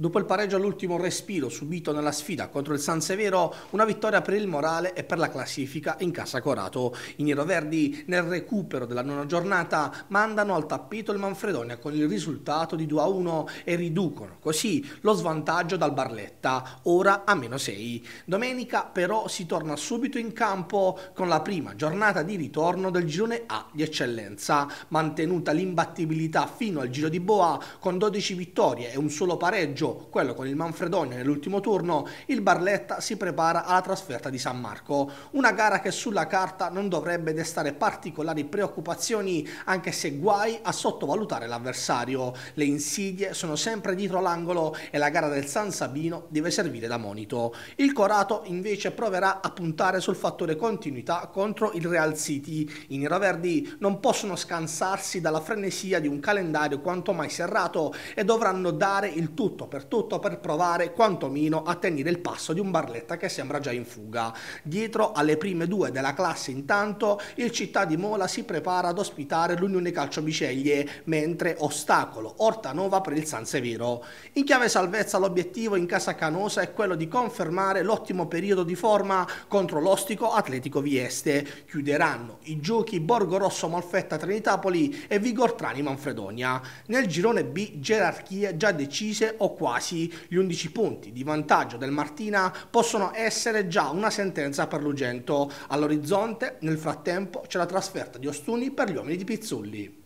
Dopo il pareggio all'ultimo respiro subito nella sfida contro il San Severo, una vittoria per il morale e per la classifica in Casa Corato. I neroverdi nel recupero della nona giornata mandano al tappeto il Manfredonia con il risultato di 2-1 e riducono così lo svantaggio dal Barletta, ora a meno 6. Domenica però si torna subito in campo con la prima giornata di ritorno del girone A di eccellenza, mantenuta l'imbattibilità fino al giro di Boa con 12 vittorie e un solo pareggio quello con il Manfredonia nell'ultimo turno, il Barletta si prepara alla trasferta di San Marco. Una gara che sulla carta non dovrebbe destare particolari preoccupazioni, anche se guai a sottovalutare l'avversario. Le insidie sono sempre dietro l'angolo e la gara del San Sabino deve servire da monito. Il Corato invece proverà a puntare sul fattore continuità contro il Real City. I neroverdi non possono scansarsi dalla frenesia di un calendario quanto mai serrato e dovranno dare il tutto per tutto per provare quantomeno a tenere il passo di un Barletta che sembra già in fuga. Dietro alle prime due della classe intanto il Città di Mola si prepara ad ospitare l'Unione Calcio Biceglie, mentre ostacolo Ortanova per il San Severo. In chiave salvezza l'obiettivo in casa Canosa è quello di confermare l'ottimo periodo di forma contro l'ostico Atletico Vieste. Chiuderanno i giochi Borgo Rosso Molfetta Trinitapoli e Vigortrani Manfredonia. Nel girone B gerarchie già decise o quasi gli 11 punti di vantaggio del Martina possono essere già una sentenza per Lugento. All'orizzonte, nel frattempo, c'è la trasferta di Ostuni per gli uomini di Pizzulli.